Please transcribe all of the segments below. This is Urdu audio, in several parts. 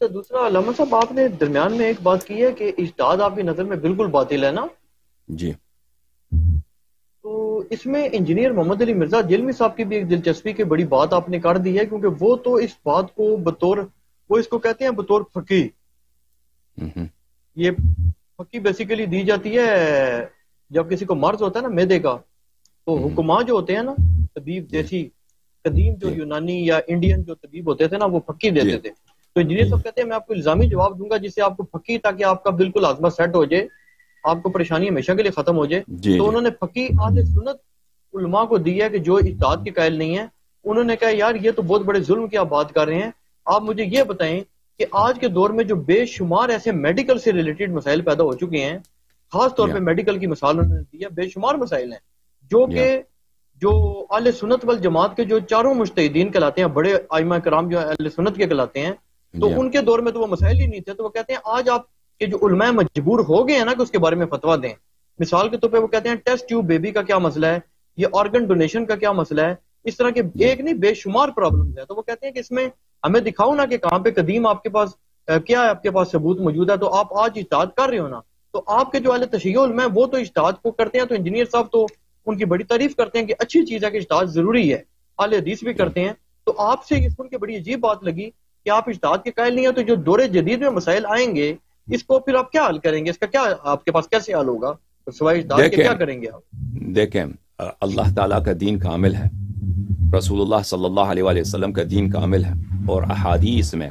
اچھا، دوسرا علامہ صاحب آپ نے درمیان میں ایک بات کی ہے کہ اجتاد آپ کی نظر میں بالکل باطل ہے نا جی تو اس میں انجینئر محمد علی مرزا جیلمی صاحب کی بھی ایک دلچسپی کی بڑی بات آپ نے کر دی ہے کیونکہ وہ تو اس بات کو بطور وہ اس کو کہتے ہیں بطور پھکی یہ پھکی بیسیکلی دی جاتی ہے جب کسی کو مرض ہوتا ہے نا میدے کا تو حکماں جو ہوتے ہیں نا طبیب دیسی جی۔ قدیم جو جی۔ یونانی یا انڈین جو طبیب ہوتے تھے نا وہ پھکی دیتے جی۔ تھے تو انجینئر تو کہتے ہیں میں آپ کو الزامی جواب دوں گا جس سے آپ کو پھکی تاکہ آپ کا بالکل آزما سیٹ ہو جائے آپ کو پریشانی ہمیشہ کے لیے ختم ہو جائے جی، تو جی۔ انہوں نے پھکی علیہ سنت علماء کو دی ہے کہ جو اطاعت کے قائل نہیں ہے انہوں نے کہا یار یہ تو بہت بڑے ظلم کی آپ بات کر رہے ہیں آپ مجھے یہ بتائیں کہ آج کے دور میں جو بے شمار ایسے میڈیکل سے ریلیٹڈ مسائل پیدا ہو چکے ہیں خاص طور پہ میڈیکل کی مسائل دی بے شمار مسائل ہیں جو کہ جو آل سنت والجماعت کے جو چاروں مشتین کہلاتے ہیں بڑے آئمہ کرام جو آل سنت کے کہلاتے ہیں تو جی ہاں۔ ان کے دور میں تو وہ مسائل ہی نہیں تھے تو وہ کہتے ہیں آج آپ کے جو علماء مجبور ہو گئے ہیں نا کہ اس کے بارے میں فتوا دیں مثال کے طور پہ وہ کہتے ہیں ٹیسٹ ٹیوب بیبی کا کیا مسئلہ ہے یہ آرگن ڈونیشن کا کیا مسئلہ ہے اس طرح کے جی۔ ایک نہیں بے شمار پرابلم ہے تو وہ کہتے ہیں کہ اس میں ہمیں دکھاؤ نا کہ کہاں پہ قدیم آپ کے پاس کیا ہے آپ کے پاس ثبوت موجود ہے تو آپ آج اجتاد کر رہے ہو نا تو آپ کے جو اہل تشیع علم ہے وہ تو اجتاد کو کرتے ہیں تو انجینئر صاحب تو ان کی بڑی تعریف کرتے ہیں کہ اچھی چیز ہے کہ اجتاد ضروری ہے اہل حدیث بھی جی۔ کرتے ہیں تو آپ سے یہ سن کے بڑی عجیب بات لگی کہ آپ اجداد کے قائل نہیں ہیں تو جو دور جدید میں مسائل آئیں گے اس کو پھر آپ کیا حل کریں گے اس کا کیا آپ کے پاس کیسے حل ہوگا سوائے اجداد کے کیا کریں گے آپ دیکھیں اللہ تعالیٰ کا دین کامل ہے رسول اللہ صلی اللہ علیہ وآلہ وسلم کا دین کامل ہے اور احادیث میں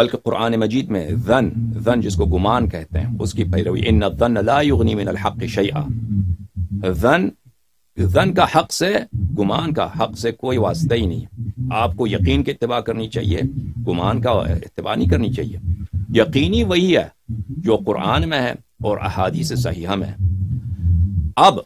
بلکہ قرآن مجید میں ذن ذن جس کو گمان کہتے ہیں اس کی پیروی ان الظن لا یغنی من الحق شیئا ذن ذن کا حق سے گمان کا حق سے کوئی واسطہ ہی نہیں ہے آپ کو یقین کے اتباع کرنی چاہیے گمان کا اتباع نہیں کرنی چاہیے یقینی وہی ہے جو قرآن میں ہے اور احادیث صحیحہ میں ہے اب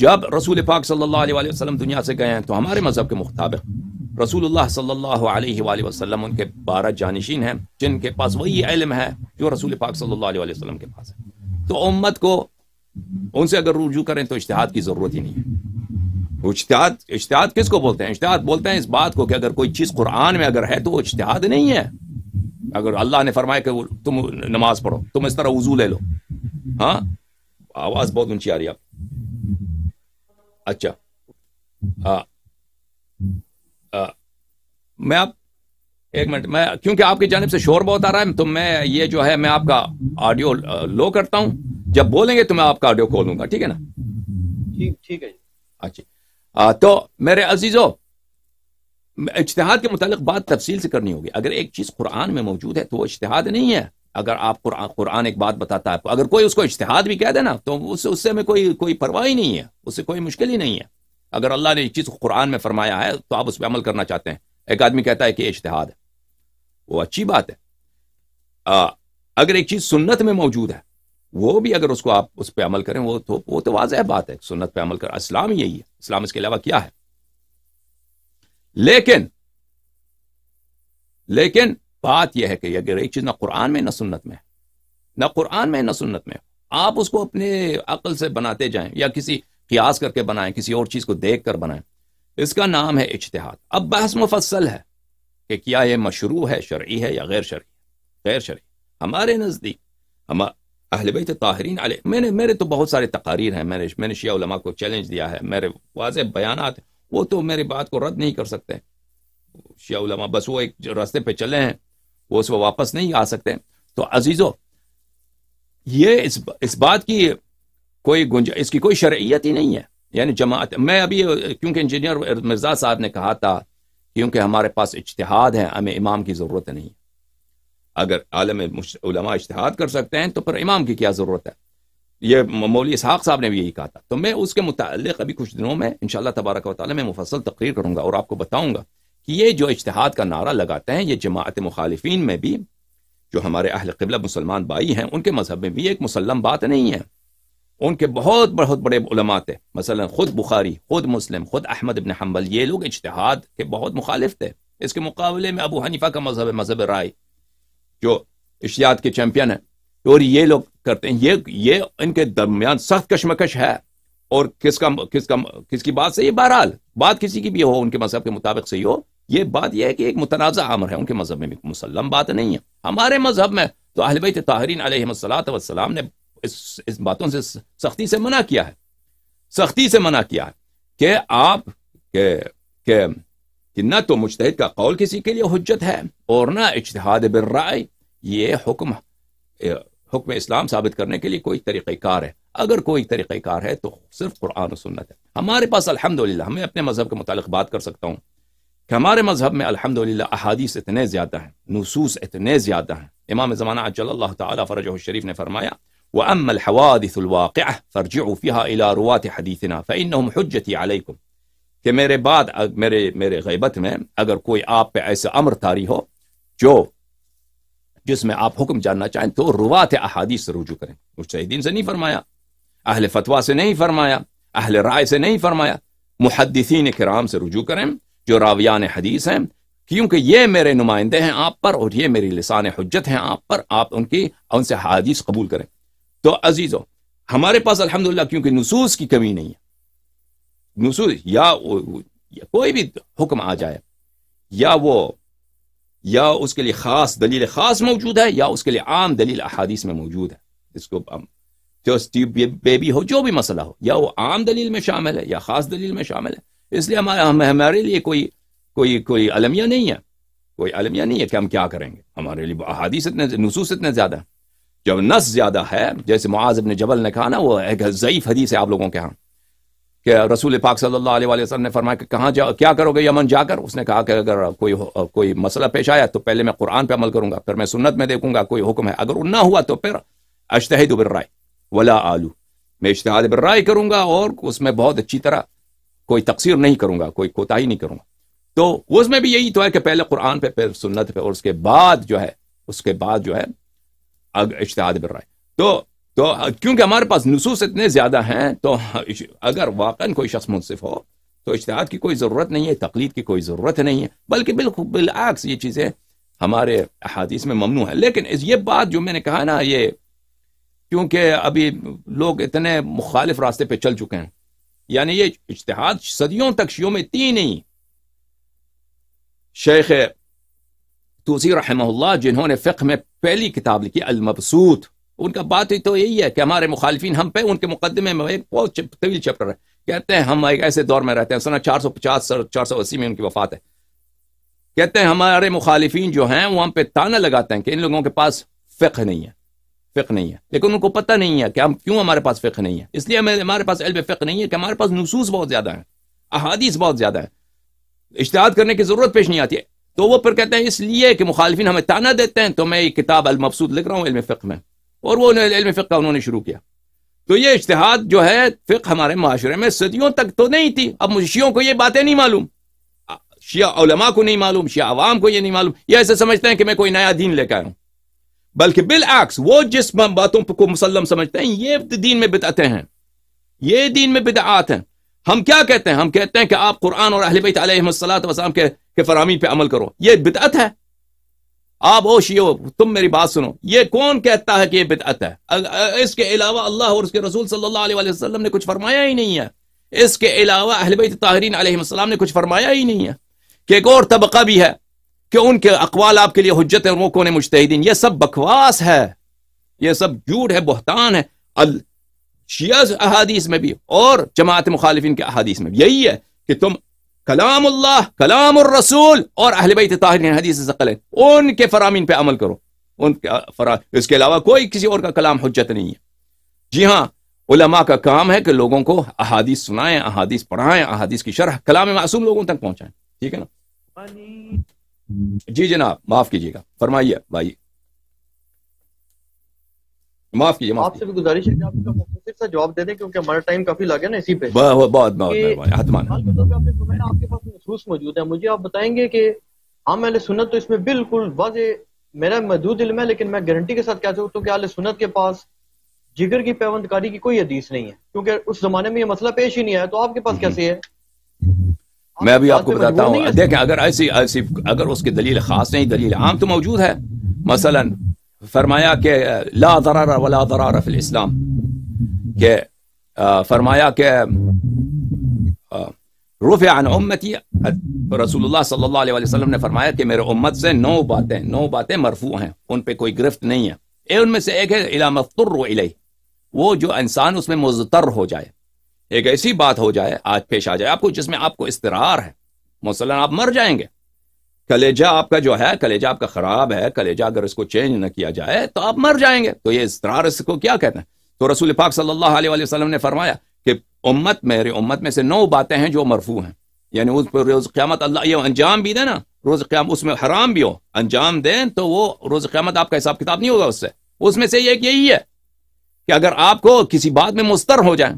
جب رسول پاک صلی اللہ علیہ وسلم دنیا سے گئے ہیں تو ہمارے مذہب کے مطابق رسول اللہ صلی اللہ علیہ وآلہ وسلم ان کے بارہ جانشین ہیں جن کے پاس وہی علم ہے جو رسول پاک صلی اللہ علیہ وسلم کے پاس ہے تو امت کو ان سے اگر رجوع کریں تو اشتہاد کی ضرورت ہی نہیں ہے اشتہاد اشتہاد کس کو بولتے ہیں اشتہاد بولتے ہیں اس بات کو کہ اگر کوئی چیز قرآن میں اگر ہے تو وہ اشتہاد نہیں ہے اگر اللہ نے فرمایا کہ تم نماز پڑھو تم اس طرح وضو لے لو ہاں آواز بہت اونچی آ رہی آپ اچھا ہاں۔ ہاں۔ میں آپ ایک منٹ میں کیونکہ آپ کی جانب سے شور بہت آ رہا ہے تو میں یہ جو ہے میں آپ کا آڈیو لو کرتا ہوں جب بولیں گے تو میں آپ کا آڈیو کھولوں گا ٹھیک ہے نا ٹھیک ہے جی۔ اچھا تو میرے عزیزو اجتہاد کے متعلق بات تفصیل سے کرنی ہوگی اگر ایک چیز قرآن میں موجود ہے تو وہ اجتہاد نہیں ہے اگر آپ قرآن قرآن ایک بات بتاتا ہے اگر کوئی اس کو اجتہاد بھی کہہ دے نا تو اس اس سے میں کوئی کوئی پرواہ ہی نہیں ہے اس سے کوئی مشکل ہی نہیں ہے اگر اللہ نے ایک چیز قرآن میں فرمایا ہے تو آپ اس پہ عمل کرنا چاہتے ہیں ایک آدمی کہتا ہے کہ اجتہاد ہے وہ اچھی بات ہے آ, اگر ایک چیز سنت میں موجود ہے وہ بھی اگر اس کو آپ اس پہ عمل کریں وہ تو وہ تو واضح بات ہے سنت پہ عمل کر اسلام یہی ہے اسلام اس کے علاوہ کیا ہے لیکن لیکن بات یہ ہے کہ اگر ایک چیز نہ قرآن میں نہ سنت میں نہ قرآن میں نہ سنت میں آپ اس کو اپنے عقل سے بناتے جائیں یا کسی قیاس کر کے بنائیں کسی اور چیز کو دیکھ کر بنائیں اس کا نام ہے اجتہاد اب بحث مفصل ہے کہ کیا یہ مشروع ہے شرعی ہے یا غیر شرعی غیر شرعی ہمارے نزدیک ہمارے اہل بیت طاہرین علی علیہ میں نے میرے تو بہت سارے تقاریر ہیں میں نے میں نے کو چیلنج دیا ہے میرے واضح بیانات وہ تو میرے بات کو رد نہیں کر سکتے شیعہ علماء بس وہ ایک راستے پہ چلے ہیں وہ اس وقت واپس نہیں آ سکتے تو عزیزو یہ اس بات کی کوئی گنج اس کی کوئی شرعیت ہی نہیں ہے یعنی جماعت میں ابھی کیونکہ انجینئر مرزا صاحب نے کہا تھا کیونکہ ہمارے پاس اجتہاد ہے ہمیں امام کی ضرورت نہیں اگر عالم علماء اشتہاد کر سکتے ہیں تو پر امام کی کیا ضرورت ہے یہ مولوی اسحاق صاحب نے بھی یہی کہا تھا تو میں اس کے متعلق ابھی کچھ دنوں میں انشاءاللہ تبارک و تعالی میں مفصل تقریر کروں گا اور آپ کو بتاؤں گا کہ یہ جو اشتہاد کا نعرہ لگاتے ہیں یہ جماعت مخالفین میں بھی جو ہمارے اہل قبلہ مسلمان بھائی ہیں ان کے مذہب میں بھی ایک مسلم بات نہیں ہے ان کے بہت بہت بڑے علماء تھے مثلا خود بخاری خود مسلم خود احمد ابن حنبل یہ لوگ اجتہاد کے بہت مخالف تھے اس کے مقابلے میں ابو حنیفہ کا مذہب مذہب رائے جو اشیات کے چیمپئن ہیں اور یہ لوگ کرتے ہیں یہ یہ ان کے درمیان سخت کشمکش ہے اور کس کس کس کا کا کی بات سے یہ بہرحال بات کسی کی بھی ہو ان کے مذہب کے مطابق صحیح ہو یہ بات یہ ہے کہ ایک متنازع عمر ہے ان کے مذہب میں مسلم بات نہیں ہے ہمارے مذہب میں تو اہل بیت تاہرین علیہ صلاح والسلام نے باتوں سے سختی سے منع کیا ہے سختی سے منع کیا ہے کہ آپ کہ, کہ کہ نہ تو مشتحد کا قول کسی کے لیے حجت ہے اور نہ اجتہاد بالرائے یہ حکم حکم اسلام ثابت کرنے کے لیے کوئی طریقہ کار ہے اگر کوئی طریقہ کار ہے تو صرف قرآن و سنت ہے ہمارے پاس اپنے مذہب کے متعلق بات کر سکتا ہوں کہ ہمارے مذہب میں الحمد للہ احادیث اتنے زیادہ ہیں نصوص اتنے زیادہ ہیں امام زمانہ اللہ تعالیٰ فرج الشریف نے فرمایا الْحَوَادِثُ فِيهَا إِلَى رُوَاتِ حَدِيثِنَا فَإِنَّهُمْ عَلَيْكُمْ کہ میرے بعد میرے میرے غیبت میں اگر کوئی آپ پہ ایسے امر تاری ہو جو جس میں آپ حکم جاننا چاہیں تو روات احادیث سے رجوع کریں مجتہدین سے نہیں فرمایا اہل فتوا سے نہیں فرمایا اہل رائے سے نہیں فرمایا محدثین کرام سے رجوع کریں جو راویان حدیث ہیں کیونکہ یہ میرے نمائندے ہیں آپ پر اور یہ میری لسان حجت ہیں آپ پر آپ ان کی ان سے حادیث قبول کریں تو عزیزوں ہمارے پاس الحمدللہ کیونکہ نصوص کی کمی نہیں ہے نصوص یا کوئی بھی حکم آ جائے یا وہ یا اس کے لیے خاص دلیل خاص موجود ہے یا اس کے لیے عام دلیل احادیث میں موجود ہے اس کو جو بھی مسئلہ ہو یا وہ عام دلیل میں شامل ہے یا خاص دلیل میں شامل ہے اس لیے ہمارے ہمارے لیے کوئی کوئی کوئی المیہ نہیں ہے کوئی المیہ نہیں ہے کہ ہم کیا کریں گے ہمارے لیے احادیث اتنے نصوص اتنے زیادہ ہیں جب نس زیادہ ہے جیسے معاذ ابن جبل نے کہا نا وہ ایک ضعیف حدیث ہے آپ لوگوں کے ہاں کہ رسول پاک صلی اللہ علیہ وسلم نے فرمایا کہ کہاں جا کیا کرو گے یمن جا کر اس نے کہا کہ اگر کوئی کوئی مسئلہ پیش آیا تو پہلے میں قرآن پہ عمل کروں گا پھر میں سنت میں دیکھوں گا کوئی حکم ہے اگر نہ ہوا تو پھر اشتہد ابر رائے ولا آلو میں اشتہاد ابر رائے کروں گا اور اس میں بہت اچھی طرح کوئی تقسیر نہیں کروں گا کوئی کوتاہی نہیں کروں گا تو اس میں بھی یہی تو ہے کہ پہلے قرآن پہ پھر سنت پہ اور اس کے بعد جو ہے اس کے بعد جو ہے اشتہاد ابر رائے تو تو کیونکہ ہمارے پاس نصوص اتنے زیادہ ہیں تو اگر واقعا کوئی شخص منصف ہو تو اشتہاد کی کوئی ضرورت نہیں ہے تقلید کی کوئی ضرورت نہیں ہے بلکہ بالعکس یہ چیزیں ہمارے احادیث میں ممنوع ہیں لیکن یہ بات جو میں نے کہا نا یہ کیونکہ ابھی لوگ اتنے مخالف راستے پہ چل چکے ہیں یعنی یہ اشتہاد صدیوں تک شیوں میں تین ہی شیخ توسی رحمہ اللہ جنہوں نے فقہ میں پہلی کتاب لکھی المبسوط ان کا بات تو یہی ہے کہ ہمارے مخالفین ہم پہ ان کے مقدمے میں ایک بہت طویل چیپٹر ہے کہتے ہیں ہم ایک ایسے دور میں رہتے ہیں سنا چار سو پچاس چار سو اسی میں ان کی وفات ہے کہتے ہیں ہمارے مخالفین جو ہیں وہ ہم پہ تانا لگاتے ہیں کہ ان لوگوں کے پاس فقہ نہیں ہے فقہ نہیں ہے لیکن ان کو پتہ نہیں ہے کہ ہم کیوں ہمارے پاس فقہ نہیں ہے اس لیے ہمیں ہمارے پاس علم فقہ نہیں ہے کہ ہمارے پاس نصوص بہت زیادہ ہیں احادیث بہت زیادہ ہیں اشتہاد کرنے کی ضرورت پیش نہیں آتی ہے تو وہ پھر کہتے ہیں اس لیے کہ مخالفین ہمیں تانا دیتے ہیں تو میں یہ کتاب المبسود لکھ رہا ہوں علم فقہ میں اور وہ علم فقہ انہوں نے شروع کیا تو یہ اشتہاد جو ہے فقہ ہمارے معاشرے میں صدیوں تک تو نہیں تھی اب شیعوں کو یہ باتیں نہیں معلوم شیعہ علماء کو نہیں معلوم شیعہ عوام کو یہ نہیں معلوم یہ ایسے سمجھتے ہیں کہ میں کوئی نیا دین لے کے آیا ہوں بلکہ بالعکس وہ جس باتوں کو مسلم سمجھتے ہیں یہ دین میں بتاتے ہیں یہ دین میں بدعات ہیں ہم کیا کہتے ہیں ہم کہتے ہیں کہ آپ قرآن اور اہل بیت علیہ السلام کے فراہمی پہ عمل کرو یہ بدعت ہے آپ او تم میری بات سنو یہ کون کہتا ہے کہ یہ بدعت ہے اس کے علاوہ اللہ اور اس کے رسول صلی اللہ علیہ وسلم نے کچھ فرمایا ہی نہیں ہے اس کے علاوہ اہل بیت طاہرین علیہ السلام نے کچھ فرمایا ہی نہیں ہے کہ ایک اور طبقہ بھی ہے کہ ان کے اقوال آپ کے لیے حجت ہے اور وہ کون مشتحدین یہ سب بکواس ہے یہ سب جھوٹ ہے بہتان ہے ال احادیث میں بھی اور جماعت مخالفین کے احادیث میں بھی یہی ہے کہ تم کلام اللہ کلام الرسول اور اہل بیت طاہرین حدیث ان کے فرامین پہ عمل کرو ان کے اس کے علاوہ کوئی کسی اور کا کلام حجت نہیں ہے جی ہاں علماء کا کام ہے کہ لوگوں کو احادیث سنائیں احادیث پڑھائیں احادیث کی شرح کلام معصوم لوگوں تک پہنچائیں ٹھیک ہے نا جی جناب معاف کیجیے گا فرمائیے بھائی معاف کیجیے آپ سے بھی گزارش ہے کہ آپ کا مختصر سا جواب دے دیں کیونکہ ہمارا ٹائم کافی لگا نا اسی پہ بہت بہت مہربان آپ کے پاس محسوس موجود ہے مجھے آپ بتائیں گے کہ ہم ہاں، اہل سنت تو اس میں بالکل واضح میرا محدود علم ہے لیکن میں گارنٹی کے ساتھ کہہ سکتا ہوں کہ اہل سنت کے پاس جگر کی پیوند کاری کی کوئی حدیث نہیں ہے کیونکہ اس زمانے میں یہ مسئلہ پیش ہی نہیں آیا تو آپ کے پاس کیسے ہے میں ابھی آپ کو بتاتا ہوں دیکھیں اگر ایسی ایسی اگر اس کی دلیل خاص نہیں دلیل عام تو موجود ہے مثلاً فرمایا کہ لا ضرر ولا ضرار فی الاسلام کہ فرمایا کہ رفع عن امتی رسول اللہ صلی اللہ علیہ وسلم نے فرمایا کہ میرے امت سے نو باتیں نو باتیں مرفوع ہیں ان پہ کوئی گرفت نہیں ہے اے ان میں سے ایک ہے و مختر وہ جو انسان اس میں مزتر ہو جائے ایک ایسی بات ہو جائے آج پیش آ جائے آپ کو جس میں آپ کو استرار ہے مثلا آپ مر جائیں گے کلیجہ آپ کا جو ہے کلیجہ آپ کا خراب ہے کلیجہ اگر اس کو چینج نہ کیا جائے تو آپ مر جائیں گے تو یہ اضطرار اس کو کیا کہتے ہیں تو رسول پاک صلی اللہ علیہ وسلم نے فرمایا کہ امت میرے امت میں سے نو باتیں ہیں جو مرفوع ہیں یعنی اس پر روز قیامت اللہ یہ انجام بھی دے نا روز قیامت اس میں حرام بھی ہو انجام دیں تو وہ روز قیامت آپ کا حساب کتاب نہیں ہوگا اس سے اس میں سے ایک یہی ہے کہ اگر آپ کو کسی بات میں مستر ہو جائیں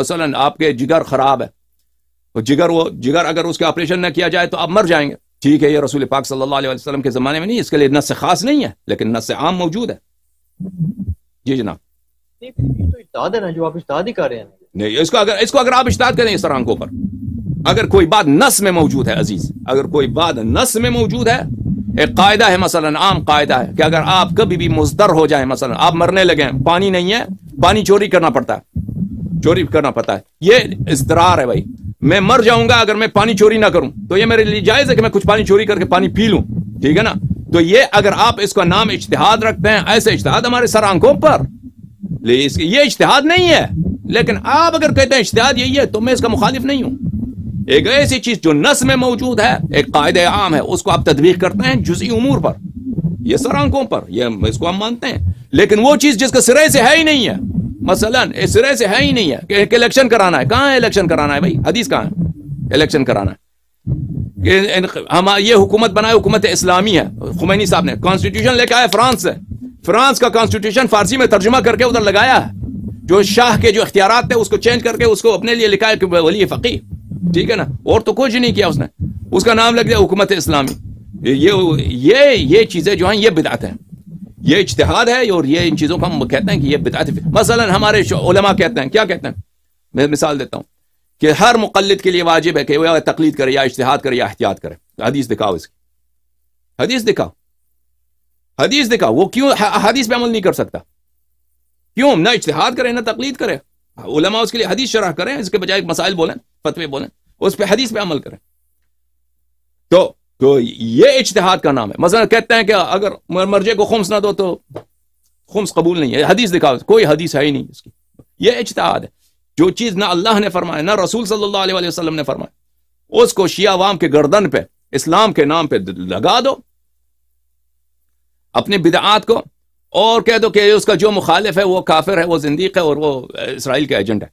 مثلا آپ کے جگر خراب ہے جگر وہ جگر اگر اس کے آپریشن نہ کیا جائے تو آپ مر جائیں گے ٹھیک ہے یہ رسول پاک صلی اللہ علیہ وسلم کے زمانے میں نہیں اس کے لیے نس خاص نہیں ہے لیکن نس عام موجود ہے جی جناب نہیں اس اس کو کو اگر اگر آپ اشتاد کریں اس سرکوں پر اگر کوئی بات نس میں موجود ہے عزیز اگر کوئی بات نس میں موجود ہے ایک قاعدہ ہے مثلا عام قاعدہ ہے کہ اگر آپ کبھی بھی مزدر ہو جائیں مثلا آپ مرنے لگے ہیں پانی نہیں ہے پانی چوری کرنا پڑتا ہے چوری کرنا پڑتا ہے یہ اضطرار ہے بھائی میں مر جاؤں گا اگر میں پانی چوری نہ کروں تو یہ میرے لیے جائز ہے کہ میں کچھ پانی چوری کر کے پانی پی لوں ٹھیک ہے نا تو یہ اگر آپ اس کا نام اشتہاد رکھتے ہیں ایسے اجتہاد ہمارے سر آنکھوں پر یہ اشتہاد نہیں ہے لیکن آپ اگر کہتے ہیں اجتہاد یہی ہے تو میں اس کا مخالف نہیں ہوں ایک ایسی چیز جو نس میں موجود ہے ایک قائد عام ہے اس کو آپ تدبیق کرتے ہیں جزی امور پر یہ سر آنکھوں پر یہ اس کو ہم مانتے ہیں لیکن وہ چیز جس کا سرے سے ہے ہی نہیں ہے مثلا سرے سے ہے ہی نہیں ہے کہ الیکشن کرانا ہے کہاں ہے الیکشن کرانا ہے بھائی حدیث کہاں ہے الیکشن کرانا ہے حکومت بنائے حکومت اسلامی ہے خمینی صاحب نے کانسٹیٹیوشن لے کے آئے فرانس سے فرانس کا کانسٹیٹیوشن فارسی میں ترجمہ کر کے ادھر لگایا ہے جو شاہ کے جو اختیارات تھے اس کو چینج کر کے اس کو اپنے لیے لکھا ہے کہ ولی فقی ٹھیک ہے نا اور تو کچھ نہیں کیا اس نے اس کا نام لگ دیا حکومت اسلامی یہ چیزیں جو ہیں یہ بتاتے ہیں یہ اجتہاد ہے اور یہ ان چیزوں کو ہم کہتے ہیں کہ یہ مثلا ہمارے علماء کہتے ہیں کیا کہتے ہیں میں مثال دیتا ہوں کہ ہر مقلد کے لیے واجب ہے کہ وہ تقلید کرے یا اشتہاد کرے یا احتیاط کرے حدیث دکھاؤ اس کی حدیث دکھاؤ حدیث دکھاؤ وہ کیوں حدیث پہ عمل نہیں کر سکتا کیوں نہ اشتہاد کرے نہ تقلید کرے علماء اس کے لیے حدیث شرح کریں اس کے بجائے مسائل بولیں فتوی بولیں اس پہ حدیث پہ عمل کریں تو تو یہ اجتہاد کا نام ہے مثلا کہتے ہیں کہ اگر مرجے کو خمس نہ دو تو خمس قبول نہیں ہے حدیث دکھاؤ کوئی حدیث ہے ہی نہیں اس کی یہ اجتہاد ہے جو چیز نہ اللہ نے فرمایا نہ رسول صلی اللہ علیہ وسلم نے فرمایا اس کو شیعہ عوام کے گردن پہ اسلام کے نام پہ لگا دو اپنے بدعات کو اور کہہ دو کہ اس کا جو مخالف ہے وہ کافر ہے وہ زندیق ہے اور وہ اسرائیل کے ایجنٹ ہے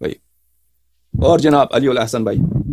بھائی اور جناب علی الحسن بھائی